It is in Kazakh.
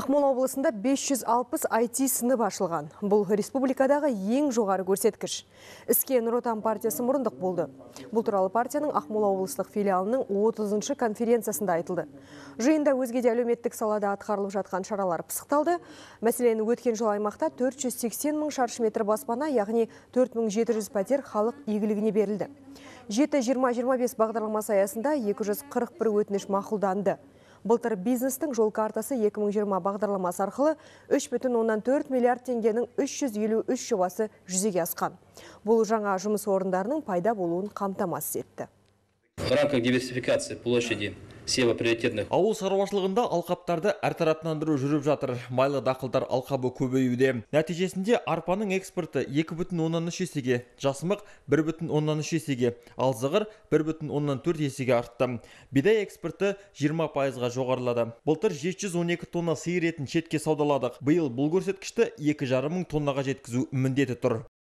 Ақмола облысында 560 IT сыны ашылған. Бұл республикадағы ең жоғары көрсеткіш. Іске Нұр Отан партиясы мұрындық болды. Бұл туралы партияның Ақмола облыстық филиалының 30-шы конференциясында айтылды. Жиында өзге де әлеуметтік салада атқарылып жатқан шаралар пысықталды. Мәселен, өткен жыл аймақта 480 мың шаршы метр баспана, яғни 4700 пәтер халық игілігіне берілді. 7-20-25 бағдарламасы аясында 241 өтініш мақұлданды былтыр бизнестің жол картасы 2020 бағдарламасы арқылы 3,4 миллиард теңгенің 353 жобасы жүзеге асқан бұл жаңа жұмыс орындарының пайда болуын қамтамасыз етті В рамках диверсификации площади сева приоритетных ауыл шаруашылығында алқаптарды әртараптандыру жүріп жатыр майлы дақылдар алқабы көбеюде нәтижесінде арпаның экспорты екі бүтін оннан үш есеге жасымық бір бүтін оннан үш есеге ал зығыр бір бүтін оннан төрт есеге артты бидай экспорты жиырма пайызға жоғарылады былтыр жеті жүз он екі тонна сиыр етін шетке саудаладық биыл бұл көрсеткішті екі жарым мың тоннаға жеткізу міндеті тұр